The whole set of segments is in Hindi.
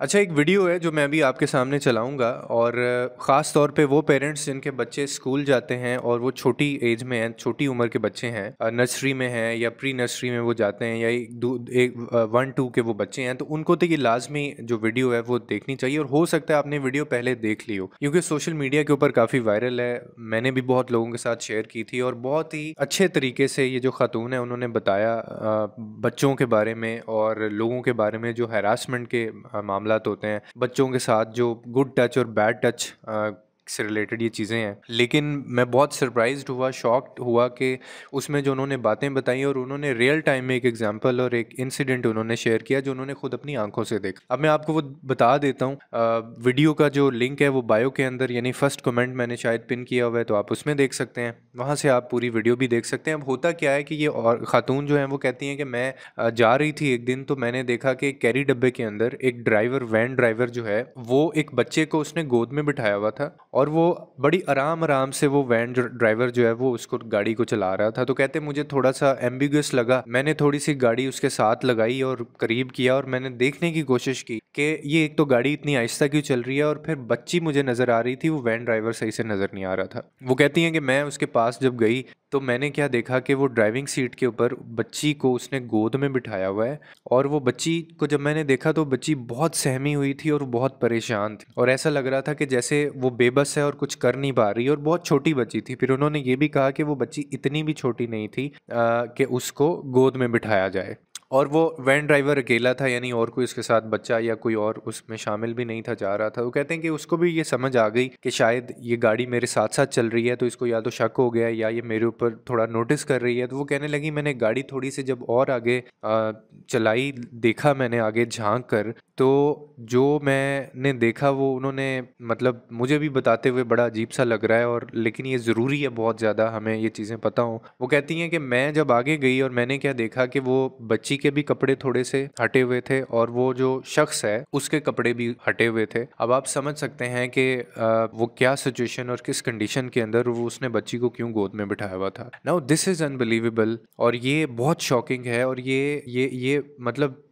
अच्छा एक वीडियो है जो मैं अभी आपके सामने चलाऊंगा और ख़ास तौर पे वो पेरेंट्स जिनके बच्चे स्कूल जाते हैं और वो छोटी एज में हैं छोटी उम्र के बच्चे हैं नर्सरी में हैं या प्री नर्सरी में वो जाते हैं या एक दो एक वन टू के वो बच्चे हैं तो उनको तो ये लाजमी जो वीडियो है वो देखनी चाहिए और हो सकता है आपने वीडियो पहले देख ली हो क्योंकि सोशल मीडिया के ऊपर काफ़ी वायरल है मैंने भी बहुत लोगों के साथ शेयर की थी और बहुत ही अच्छे तरीके से ये जो ख़ातून है उन्होंने बताया बच्चों के बारे में और लोगों के बारे में जो हरासमेंट के मामले मामला तो होते हैं बच्चों के साथ जो गुड टच और बैड टच से रिलेटेड ये चीज़ें हैं लेकिन मैं बहुत सरप्राइज हुआ शॉक्ड हुआ कि उसमें जो उन्होंने बातें बताई और उन्होंने रियल टाइम में एक एग्जाम्पल और एक इंसिडेंट उन्होंने शेयर किया जो उन्होंने खुद अपनी आंखों से देखा अब मैं आपको वो बता देता हूँ वीडियो का जो लिंक है वो बायो के अंदर यानी फर्स्ट कमेंट मैंने शायद पिन किया हुआ है तो आप उसमें देख सकते हैं वहाँ से आप पूरी वीडियो भी देख सकते हैं अब होता क्या है कि ये और ख़ातून जो है वो कहती हैं कि मैं जा रही थी एक दिन तो मैंने देखा कि कैरी डब्बे के अंदर एक ड्राइवर वैन ड्राइवर जो है वो एक बच्चे को उसने गोद में बिठाया हुआ था और वो बड़ी आराम आराम से वो वैन ड्राइवर जो है वो उसको गाड़ी को चला रहा था तो कहते मुझे थोड़ा सा एम्बिगस लगा मैंने थोड़ी सी गाड़ी उसके साथ लगाई और करीब किया और मैंने देखने की कोशिश की कि ये एक तो गाड़ी इतनी आहिस्ता क्यों चल रही है और फिर बच्ची मुझे नज़र आ रही थी वो वैन ड्राइवर सही से नज़र नहीं आ रहा था वो कहती हैं कि मैं उसके पास जब गई तो मैंने क्या देखा कि वो ड्राइविंग सीट के ऊपर बच्ची को उसने गोद में बिठाया हुआ है और वो बच्ची को जब मैंने देखा तो बच्ची बहुत सहमी हुई थी और बहुत परेशान थी और ऐसा लग रहा था कि जैसे वो बेबस है और कुछ कर नहीं पा रही और बहुत छोटी बच्ची थी फिर उन्होंने ये भी कहा कि वो बच्ची इतनी भी छोटी नहीं थी कि उसको गोद में बिठाया जाए और वो वैन ड्राइवर अकेला था यानी और कोई उसके साथ बच्चा या कोई और उसमें शामिल भी नहीं था जा रहा था वो कहते हैं कि उसको भी ये समझ आ गई कि शायद ये गाड़ी मेरे साथ साथ चल रही है तो इसको या तो शक हो गया या ये मेरे ऊपर थोड़ा नोटिस कर रही है तो वो कहने लगी मैंने गाड़ी थोड़ी सी जब और आगे चलाई देखा मैंने आगे झाँक कर तो जो मैंने देखा वो उन्होंने मतलब मुझे भी बताते हुए बड़ा अजीब सा लग रहा है और लेकिन ये ज़रूरी है बहुत ज़्यादा हमें ये चीज़ें पता हों वो कहती हैं कि मैं जब आगे गई और मैंने क्या देखा कि वो बच्ची के भी कपड़े थोड़े से हटे हुए थे और वो जो शख्स है उसके कपड़े भी हटे हुए थे अब आप समझ सकते हैं कि वो क्या सिचुएशन और किस कंडीशन के अंदर वो उसने बच्ची को क्यों गोद में बिठाया हुआ था नाउ दिस इज़ अनबिलीवेबल और ये बहुत शॉकिंग है और ये ये ये मतलब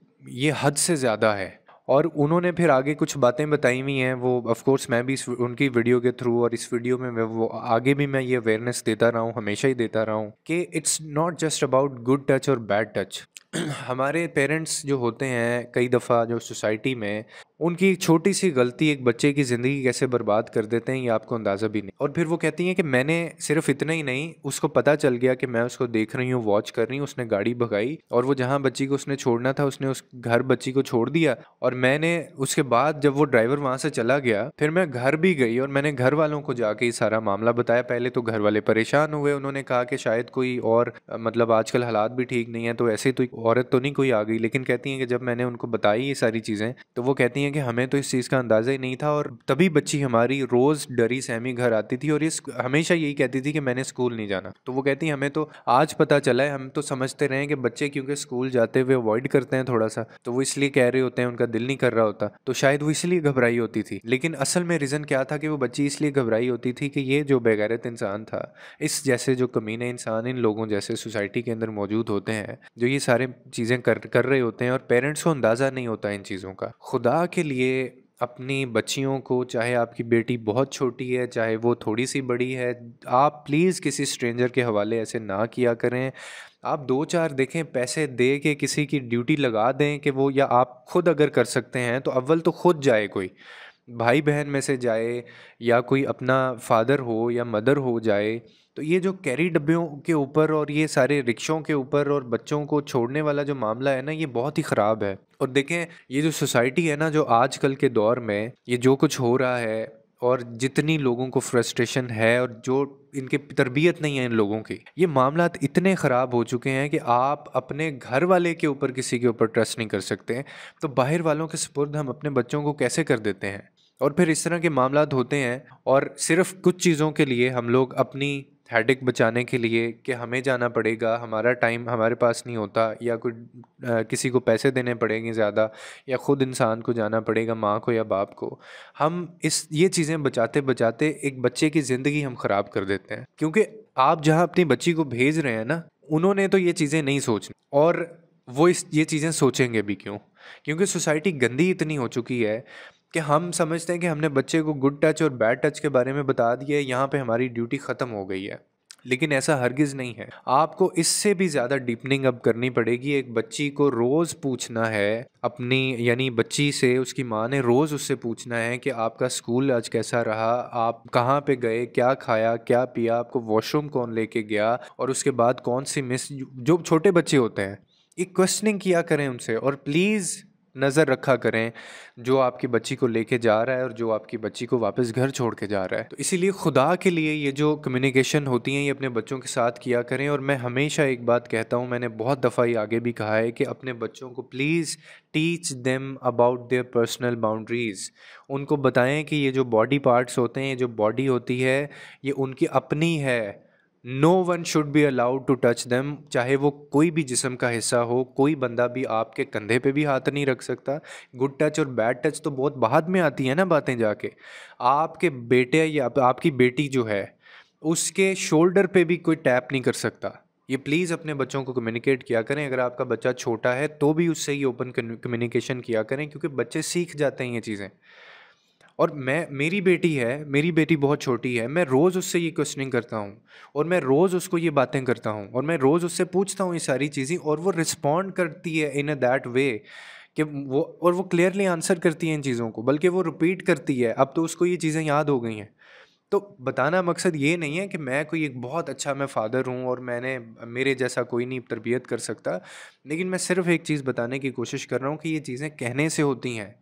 ये हद से ज़्यादा है और उन्होंने फिर आगे कुछ बातें बताई हुई हैं वो ऑफ कोर्स मैं भी इस उनकी वीडियो के थ्रू और इस वीडियो में वो आगे भी मैं ये अवेयरनेस देता रहा हूँ हमेशा ही देता रहा हूँ कि it's not just about good touch और बैड टच हमारे पेरेंट्स जो होते हैं कई दफ़ा जो सोसाइटी में उनकी एक छोटी सी गलती एक बच्चे की ज़िंदगी कैसे बर्बाद कर देते हैं ये आपको अंदाज़ा भी नहीं और फिर वो कहती हैं कि मैंने सिर्फ इतना ही नहीं उसको पता चल गया कि मैं उसको देख रही हूँ वॉच कर रही हूँ उसने गाड़ी भगाई और वो जहाँ बच्ची को उसने छोड़ना था उसने उस घर बच्ची को छोड़ दिया और मैंने उसके बाद जब वो ड्राइवर वहाँ से चला गया फिर मैं घर भी गई और मैंने घर वालों को जाके ये सारा मामला बताया पहले तो घर वाले परेशान हुए उन्होंने कहा कि शायद कोई और मतलब आजकल हालात भी ठीक नहीं है तो ऐसे तो औरत तो नहीं कोई आ गई लेकिन कहती हैं कि जब मैंने उनको बताई ये सारी चीज़ें तो वो कहती हैं है कि हमें तो इस चीज़ का अंदाज़ा ही नहीं था और तभी बच्ची हमारी रोज़ डरी सहमी घर आती थी और इस हमेशा यही कहती थी कि मैंने स्कूल नहीं जाना तो वो कहती हमें तो आज पता चला है हम तो समझते रहे कि बच्चे क्योंकि स्कूल जाते हुए अवॉइड करते हैं थोड़ा सा तो वो इसलिए कह रहे होते हैं उनका दिल नहीं कर रहा होता तो शायद वो इसलिए घबराई होती थी लेकिन असल में रीज़न क्या था कि वो बच्ची इसलिए घबराई होती थी कि ये जो बेगैरत इंसान था इस जैसे जो कमीन इंसान इन लोगों जैसे सोसाइटी के अंदर मौजूद होते हैं जो ये सारे चीज़ें कर कर रहे होते हैं और पेरेंट्स को अंदाज़ा नहीं होता इन चीज़ों का खुदा के लिए अपनी बच्चियों को चाहे आपकी बेटी बहुत छोटी है चाहे वो थोड़ी सी बड़ी है आप प्लीज़ किसी स्ट्रेंजर के हवाले ऐसे ना किया करें आप दो चार देखें पैसे दे के किसी की ड्यूटी लगा दें कि वो या आप खुद अगर कर सकते हैं तो अव्वल तो खुद जाए कोई भाई बहन में से जाए या कोई अपना फादर हो या मदर हो जाए तो ये जो कैरी डब्बों के ऊपर और ये सारे रिक्शों के ऊपर और बच्चों को छोड़ने वाला जो मामला है ना ये बहुत ही ख़राब है और देखें ये जो सोसाइटी है ना जो आजकल के दौर में ये जो कुछ हो रहा है और जितनी लोगों को फ्रस्ट्रेशन है और जो इनके तरबियत नहीं है इन लोगों की ये मामला इतने ख़राब हो चुके हैं कि आप अपने घर वाले के ऊपर किसी के ऊपर ट्रस्ट नहीं कर सकते तो बाहर वालों के सपुर्द हम अपने बच्चों को कैसे कर देते हैं और फिर इस तरह के मामला होते हैं और सिर्फ कुछ चीज़ों के लिए हम लोग अपनी हेडिक बचाने के लिए कि हमें जाना पड़ेगा हमारा टाइम हमारे पास नहीं होता या कोई किसी को पैसे देने पड़ेंगे ज़्यादा या ख़ुद इंसान को जाना पड़ेगा माँ को या बाप को हम इस ये चीज़ें बचाते बचाते एक बच्चे की ज़िंदगी हम ख़राब कर देते हैं क्योंकि आप जहाँ अपनी बच्ची को भेज रहे हैं ना उन्होंने तो ये चीज़ें नहीं सोचनी और वो इस ये चीज़ें सोचेंगे भी क्यों क्योंकि सोसाइटी गंदी इतनी हो चुकी है कि हम समझते हैं कि हमने बच्चे को गुड टच और बैड टच के बारे में बता दिया है यहाँ पे हमारी ड्यूटी ख़त्म हो गई है लेकिन ऐसा हरगिज़ नहीं है आपको इससे भी ज़्यादा डीपनिंग अप करनी पड़ेगी एक बच्ची को रोज़ पूछना है अपनी यानी बच्ची से उसकी माँ ने रोज़ उससे पूछना है कि आपका स्कूल आज कैसा रहा आप कहाँ पे गए क्या खाया क्या पिया आपको वॉशरूम कौन लेके गया और उसके बाद कौन सी मिस जो छोटे बच्चे होते हैं एक क्वेश्चनिंग किया करें उनसे और प्लीज़ नज़र रखा करें जो आपकी बच्ची को लेके जा रहा है और जो आपकी बच्ची को वापस घर छोड़ के जा रहा है तो इसीलिए खुदा के लिए ये जो कम्युनिकेशन होती हैं ये अपने बच्चों के साथ किया करें और मैं हमेशा एक बात कहता हूँ मैंने बहुत दफ़ा ये आगे भी कहा है कि अपने बच्चों को please teach them about their personal boundaries उनको बताएँ कि ये जो बॉडी पार्ट्स होते हैं ये जो बॉडी होती है ये उनकी अपनी है no one should be allowed to touch them चाहे वो कोई भी जिसम का हिस्सा हो कोई बंदा भी आपके कंधे पे भी हाथ नहीं रख सकता गुड टच और बैड टच तो बहुत बाद में आती है ना बातें जाके आपके बेटे या आपकी बेटी जो है उसके शोल्डर पे भी कोई टैप नहीं कर सकता ये प्लीज़ अपने बच्चों को कम्युनिकेट किया करें अगर आपका बच्चा छोटा है तो भी उससे ही ओपन कम्युनिकेशन किया करें क्योंकि बच्चे सीख जाते हैं ये चीज़ें और मैं मेरी बेटी है मेरी बेटी बहुत छोटी है मैं रोज़ उससे ये क्वेश्चनिंग करता हूँ और मैं रोज़ उसको ये बातें करता हूँ और मैं रोज़ उससे पूछता हूँ ये सारी चीज़ें और वो रिस्पॉन्ड करती है इन अ दैट वे कि वो और वो क्लियरली आंसर करती है इन चीज़ों को बल्कि वो रिपीट करती है अब तो उसको ये चीज़ें याद हो गई हैं तो बताना मकसद ये नहीं है कि मैं कोई एक बहुत अच्छा मैं फ़ादर हूँ और मैंने मेरे जैसा कोई नहीं तरबियत कर सकता लेकिन मैं सिर्फ एक चीज़ बताने की कोशिश कर रहा हूँ कि ये चीज़ें कहने से होती हैं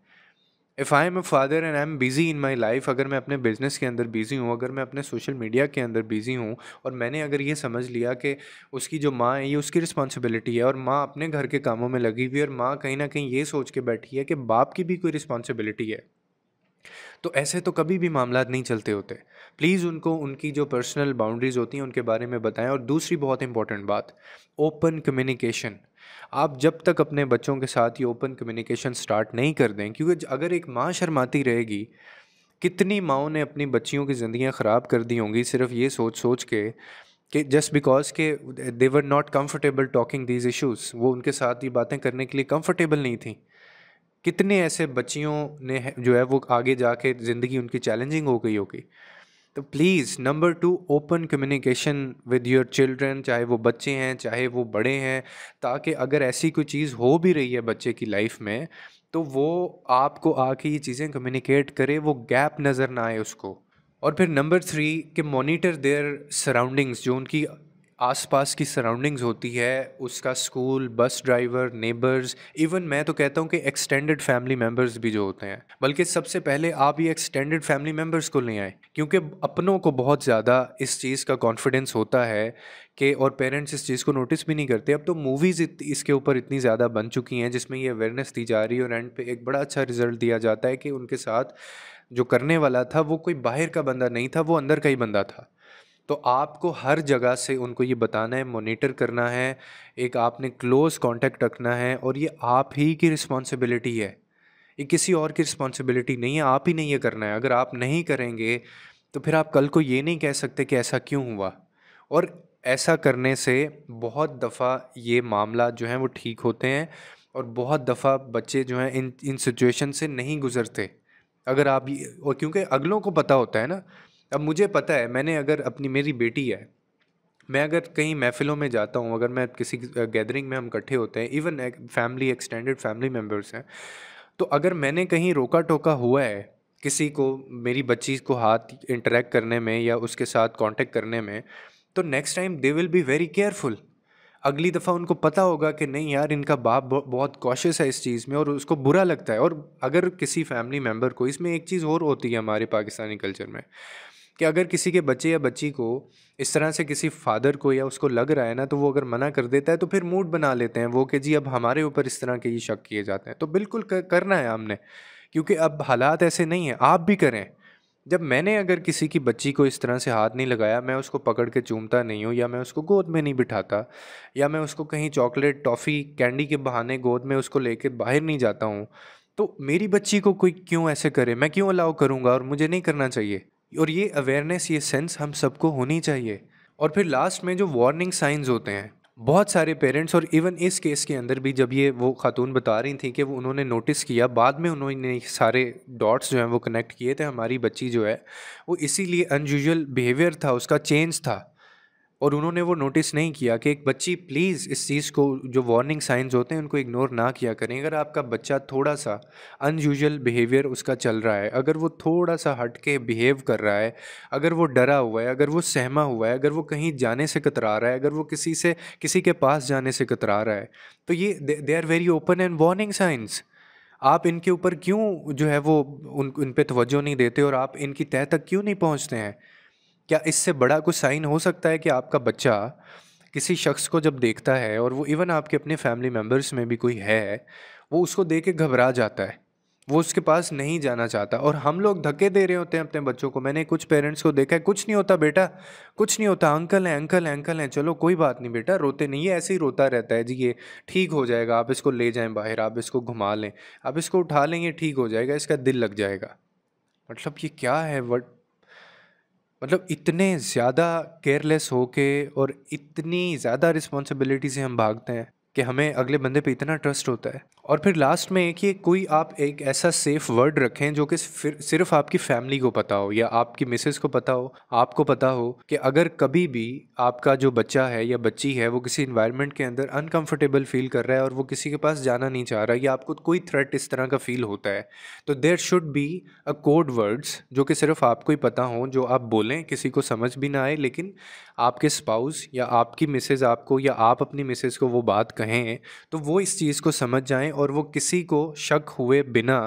if I am a father and I am busy in my life अगर मैं अपने बिज़नेस के अंदर बिज़ी हूँ अगर मैं अपने सोशल मीडिया के अंदर बिज़ी हूँ और मैंने अगर ये समझ लिया कि उसकी जो माँ है ये उसकी रिस्पॉन्सिबिलिटी है और माँ अपने घर के कामों में लगी हुई है और माँ कहीं ना कहीं ये सोच के बैठी है कि बाप की भी कोई रिस्पॉन्सिबिलिटी है तो ऐसे तो कभी भी मामला नहीं चलते होते प्लीज़ उनको उनकी जो पर्सनल बाउंड्रीज़ होती हैं उनके बारे में बताएं और दूसरी बहुत इंपॉर्टेंट बात ओपन कम्युनिकेशन आप जब तक अपने बच्चों के साथ ये ओपन कम्युनिकेशन स्टार्ट नहीं कर दें क्योंकि अगर एक माँ शर्माती रहेगी कितनी माओ ने अपनी बच्चियों की ज़िंदियाँ ख़राब कर दी होंगी सिर्फ ये सोच सोच के कि जस्ट बिकॉज के they were not comfortable talking these issues वो उनके साथ ये बातें करने के लिए कम्फर्टेबल नहीं थी कितने ऐसे बच्चियों ने जो है वो आगे जाके ज़िंदगी उनकी चैलेंजिंग हो गई होगी तो please number two open communication with your children चाहे वो बच्चे हैं चाहे वो बड़े हैं ताकि अगर ऐसी कोई चीज़ हो भी रही है बच्चे की लाइफ में तो वो आपको आके ये चीज़ें कम्युनिकेट करे वो गैप नज़र ना आए उसको और फिर नंबर थ्री के मॉनिटर देयर सराउंडिंग्स जो उनकी आसपास की सराउंडिंग्स होती है उसका school bus driver neighbours even मैं तो कहता हूँ कि एक्सटेंडेड फैमिली मेम्बर्स भी जो होते हैं बल्कि सबसे पहले आप ये एक्सटेंडेड फैमिली मेम्बर्स को ले आए क्योंकि अपनों को बहुत ज़्यादा इस चीज़ का कॉन्फिडेंस होता है कि और पेरेंट्स इस चीज़ को नोटिस भी नहीं करते अब तो मूवीज़ इत इसके ऊपर इतनी ज़्यादा बन चुकी हैं जिसमें ये अवेयरनेस दी जा रही है और एंड पे एक बड़ा अच्छा रिजल्ट दिया जाता है कि उनके साथ जो करने वाला था वो कोई बाहर का बंदा नहीं था वो अंदर का ही बंदा था तो आपको हर जगह से उनको ये बताना है मोनिटर करना है एक आपने क्लोज़ कांटेक्ट रखना है और ये आप ही की रिस्पॉन्सिबिलिटी है ये किसी और की रिस्पॉन्सिबिलिटी नहीं है आप ही नहीं ये करना है अगर आप नहीं करेंगे तो फिर आप कल को ये नहीं कह सकते कि ऐसा क्यों हुआ और ऐसा करने से बहुत दफ़ा ये मामला जो है वो ठीक होते हैं और बहुत दफ़ा बच्चे जो हैं इन इन सिचुएशन से नहीं गुज़रते अगर आप क्योंकि अगलों को पता होता है ना अब मुझे पता है मैंने अगर अपनी मेरी बेटी है मैं अगर कहीं महफिलों में जाता हूँ अगर मैं किसी गैदरिंग में हम इकट्ठे होते हैं इवन एक फैमिली एक्सटेंडेड फैमिली मेम्बर्स हैं तो अगर मैंने कहीं रोका टोका हुआ है किसी को मेरी बच्ची को हाथ इंटरेक्ट करने में या उसके साथ कांटेक्ट करने में तो next time they will be very careful अगली दफ़ा उनको पता होगा कि नहीं यार इनका बाप बहुत कॉशियस है इस चीज़ में और उसको बुरा लगता है और अगर किसी फैमिली मेम्बर को इसमें एक चीज़ और होती है हमारे पाकिस्तानी कल्चर में कि अगर किसी के बच्चे या बच्ची को इस तरह से किसी फादर को या उसको लग रहा है ना तो वो अगर मना कर देता है तो फिर मूड बना लेते हैं वो कि जी अब हमारे ऊपर इस तरह के ये शक किए जाते हैं तो बिल्कुल कर, करना है हमने क्योंकि अब हालात ऐसे नहीं हैं आप भी करें जब मैंने अगर किसी की बच्ची को इस तरह से हाथ नहीं लगाया मैं उसको पकड़ के चूमता नहीं हूँ या मैं उसको गोद में नहीं बिठाता या मैं उसको कहीं चॉकलेट टॉफ़ी कैंडी के बहाने गोद में उसको लेके बाहर नहीं जाता हूँ तो मेरी बच्ची को कोई क्यों ऐसे करे मैं क्यों अलाउ करूँगा और मुझे नहीं करना चाहिए और ये अवेयरनेस ये सेंस हम सबको होनी चाहिए और फिर लास्ट में जो वार्निंग साइंस होते हैं बहुत सारे पेरेंट्स और इवन इस केस के अंदर भी जब ये वो खातून बता रही थी कि वो उन्होंने नोटिस किया बाद में उन्होंने सारे डॉट्स जो हैं वो कनेक्ट किए थे हमारी बच्ची जो है वो इसीलिए अनयूजल बिहेवियर था उसका चेंज था और उन्होंने वो नोटिस नहीं किया कि एक बच्ची प्लीज़ इस चीज़ को जो वार्निंग साइंस होते हैं उनको इग्नोर ना किया करें अगर आपका बच्चा थोड़ा सा अनयूजल बिहेवियर उसका चल रहा है अगर वो थोड़ा सा हट के बिहेव कर रहा है अगर वो डरा हुआ है अगर वो सहमा हुआ है अगर वो कहीं जाने से कतरा रहा है अगर वो किसी से किसी के पास जाने से कतरा रहा है तो ये they are very open and warning signs आप इनके ऊपर क्यों जो है वो उन उन पर तोज्जो नहीं देते और आप इनकी तह तक क्यों नहीं पहुँचते हैं क्या इससे बड़ा कुछ साइन हो सकता है कि आपका बच्चा किसी शख्स को जब देखता है और वो इवन आपके अपने फैमिली मेम्बर्स में भी कोई है वो उसको देख के घबरा जाता है वो उसके पास नहीं जाना चाहता और हम लोग धक्के दे रहे होते हैं अपने बच्चों को मैंने कुछ पेरेंट्स को देखा है कुछ नहीं होता बेटा कुछ नहीं होता अंकल हैं अंकल हैं अंकल हैं चलो कोई बात नहीं बेटा रोते नहीं है ऐसे ही रोता रहता है जी ये ठीक हो जाएगा आप इसको ले जाएं बाहर आप इसको घुमा लें आप इसको उठा लें ये ठीक हो जाएगा इसका दिल लग जाएगा मतलब ये क्या है वट मतलब इतने ज़्यादा केयरलेस हो के और इतनी ज़्यादा रिस्पॉन्सिबिलिटी से हम भागते हैं कि हमें अगले बंदे पे इतना ट्रस्ट होता है और फिर लास्ट में कि कोई आप एक ऐसा सेफ वर्ड रखें जो कि फिर सिर्फ आपकी फैमिली को पता हो या आपकी मिसेस को पता हो आपको पता हो कि अगर कभी भी आपका जो बच्चा है या बच्ची है वो किसी इन्वायरमेंट के अंदर अनकंफर्टेबल फील कर रहा है और वो किसी के पास जाना नहीं चाह रहा या आपको कोई थ्रेट इस तरह का फील होता है तो there should be a code words जो कि सिर्फ आपको ही पता हो जो आप बोलें किसी को समझ भी ना आए लेकिन आपके स्पाउस या आपकी मिसेज़ आपको या आप अपनी मिसेज़ को वो बात कर कहें तो वो इस चीज़ को समझ जाएं और वो किसी को शक हुए बिना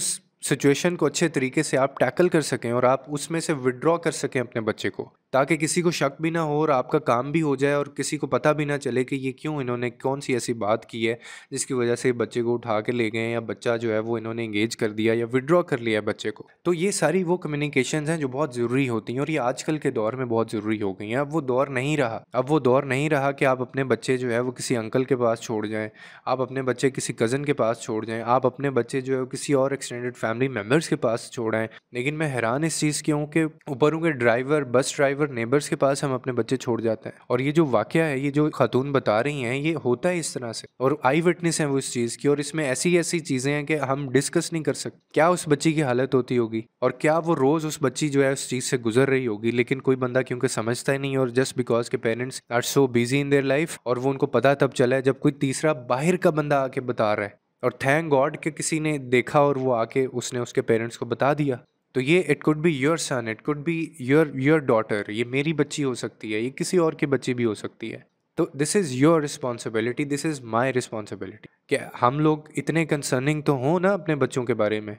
उस सिचुएशन को अच्छे तरीके से आप टैकल कर सकें और आप उसमें से विड्रॉ कर सकें अपने बच्चे को ताकि किसी को शक भी ना हो और आपका काम भी हो जाए और किसी को पता भी ना चले कि ये क्यों इन्होंने कौन सी ऐसी बात की है जिसकी वजह से बच्चे को उठा के ले गए या बच्चा जो है वो इन्होंने इंगेज कर दिया या विड्रॉ कर लिया बच्चे को तो ये सारी वो कम्युनिकेशन हैं जो बहुत ज़रूरी होती हैं और ये आजकल के दौर में बहुत ज़रूरी हो गई हैं अब वो दौर नहीं रहा अब वो दौर नहीं रहा कि आप अपने बच्चे जो है वो किसी अंकल के पास छोड़ जाएँ आप अपने बच्चे किसी कज़न के पास छोड़ जाएँ आप अपने बच्चे जो है किसी और एक्सटेंडेड फैमिली मेम्बर्स के पास छोड़ आएँ लेकिन मैं हैरान इस चीज़ की हूँ कि ऊपर के ड्राइवर बस ड्राइवर वर नेबर्स के पास हम अपने बच्चे छोड़ जाते हैं और ये जो वाक्य है ये जो खातून बता रही हैं ये होता है इस तरह से और आई विटनेस है वो इस चीज़ की और इसमें ऐसी ऐसी चीज़ें हैं कि हम डिस्कस नहीं कर सकते क्या उस बच्ची की हालत होती होगी और क्या वो रोज़ उस बच्ची जो है उस चीज़ से गुजर रही होगी लेकिन कोई बंदा क्योंकि समझता ही नहीं और जस्ट बिकॉज के parents are so busy in their life और वो उनको पता तब चला है जब कोई तीसरा बाहर का बंदा आके बता रहा है और थैंक गॉड के किसी ने देखा और वो आके उसने उसके पेरेंट्स को बता दिया तो ये it could be your son it could be your your daughter ये मेरी बच्ची हो सकती है ये किसी और की बच्ची भी हो सकती है तो this is your responsibility this is my responsibility क्या हम लोग इतने कंसर्निंग तो हों ना अपने बच्चों के बारे में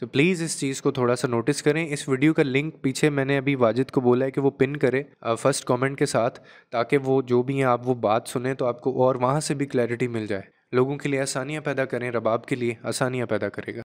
तो प्लीज़ इस चीज़ को थोड़ा सा नोटिस करें इस वीडियो का लिंक पीछे मैंने अभी वाजिद को बोला है कि वो पिन करे फर्स्ट कमेंट के साथ ताकि वो जो भी हैं आप वो बात सुने तो आपको और वहाँ से भी क्लैरिटी मिल जाए लोगों के लिए आसानियाँ पैदा करें रबाब के लिए आसानियाँ पैदा करेगा